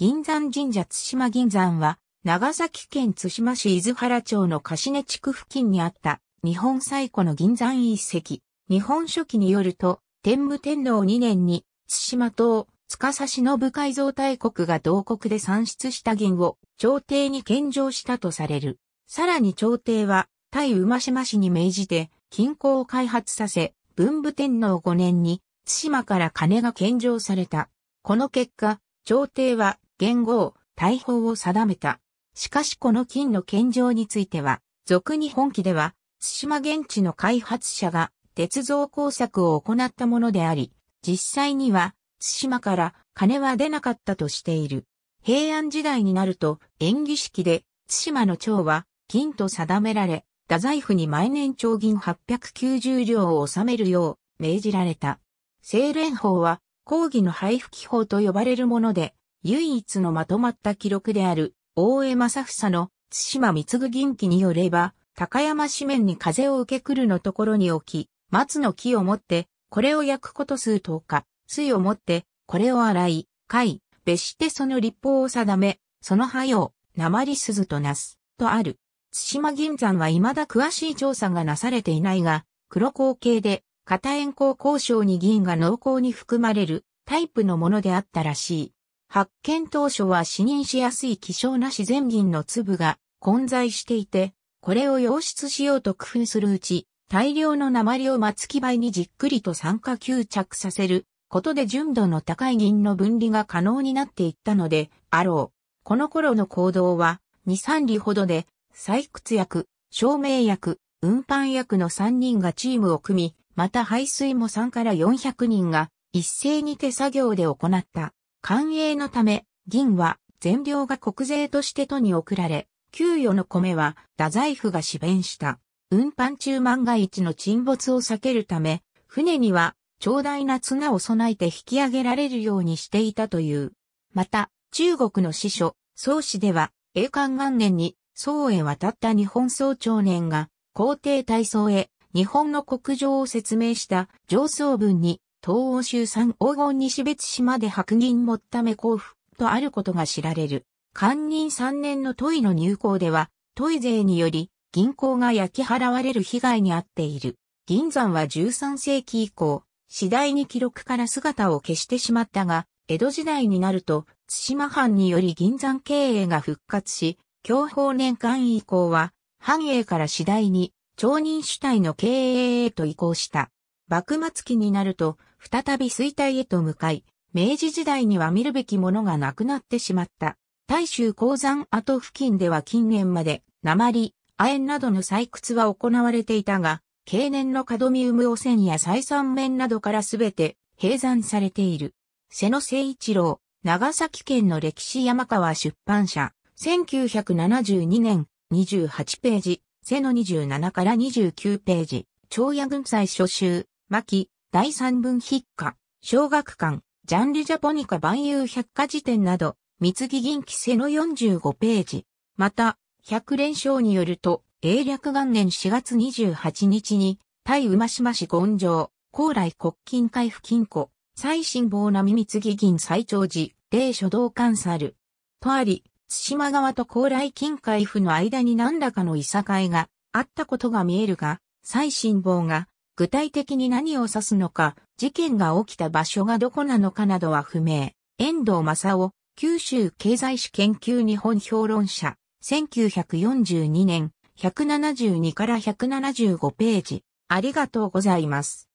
銀山神社津島銀山は、長崎県津島市伊豆原町の貸根地区付近にあった日本最古の銀山遺跡。日本書紀によると、天武天皇2年に津島島、司部改造大国が同国で産出した銀を朝廷に献上したとされる。さらに朝廷は、対馬島市に命じて、金鉱を開発させ、文武天皇5年に、津島から金が献上された。この結果、朝廷は元号、大砲を定めた。しかしこの金の献上については、俗に本記では、津島現地の開発者が鉄造工作を行ったものであり、実際には津島から金は出なかったとしている。平安時代になると、演技式で津島の長は金と定められ、太宰府に毎年長銀890両を納めるよう命じられた。清廉法は、講義の配布記法と呼ばれるもので、唯一のまとまった記録である、大江正房の津島三貢銀記によれば、高山紙面に風を受けくるのところに置き、松の木を持って、これを焼くこと数10日、水を持って、これを洗い、貝、別してその立法を定め、その葉を、鉛鈴となす、とある。津島銀山は未だ詳しい調査がなされていないが、黒光景で、片円光交渉に銀が濃厚に含まれるタイプのものであったらしい。発見当初は視認しやすい希少な自然銀の粒が混在していて、これを溶出しようと工夫するうち、大量の鉛を松木灰にじっくりと酸化吸着させることで純度の高い銀の分離が可能になっていったので、あろう。この頃の行動は、2、3里ほどで、採掘薬、照明薬、運搬薬の3人がチームを組み、また排水も3から400人が一斉に手作業で行った。官営のため、銀は全量が国税として都に送られ、給与の米は太宰府が支弁した。運搬中万が一の沈没を避けるため、船には長大な綱を備えて引き上げられるようにしていたという。また、中国の司書、宋氏では、栄冠元年に宋へ渡った日本総長年が、皇帝大宋へ日本の国情を説明した上層文に東欧州産黄金西別島で白銀もっため交付とあることが知られる。官任3年のトイの入港では、トイ税により銀行が焼き払われる被害に遭っている。銀山は13世紀以降、次第に記録から姿を消してしまったが、江戸時代になると、津島藩により銀山経営が復活し、享保年間以降は、藩営から次第に、町人主体の経営へと移行した。幕末期になると、再び衰退へと向かい、明治時代には見るべきものがなくなってしまった。大衆鉱山跡付近では近年まで、鉛、亜鉛などの採掘は行われていたが、経年のカドミウム汚染や採算面などからすべて閉山されている。瀬野誠一郎、長崎県の歴史山川出版社、1972年、28ページ、瀬野27から29ページ、長野軍祭初集、巻、第三文筆家、小学館、ジャンルジャポニカ万有百科辞典など、三木銀規制の45ページ。また、百連勝によると、英略元年4月28日に、対馬島市権城、高麗国金海付金庫、最新棒並三木銀最長寺、霊書道館ル。とあり、津島側と高麗金海府の間に何らかのいさかいがあったことが見えるが、最新棒が具体的に何を指すのか、事件が起きた場所がどこなのかなどは不明。遠藤正夫、九州経済史研究日本評論者、1942年、172から175ページ。ありがとうございます。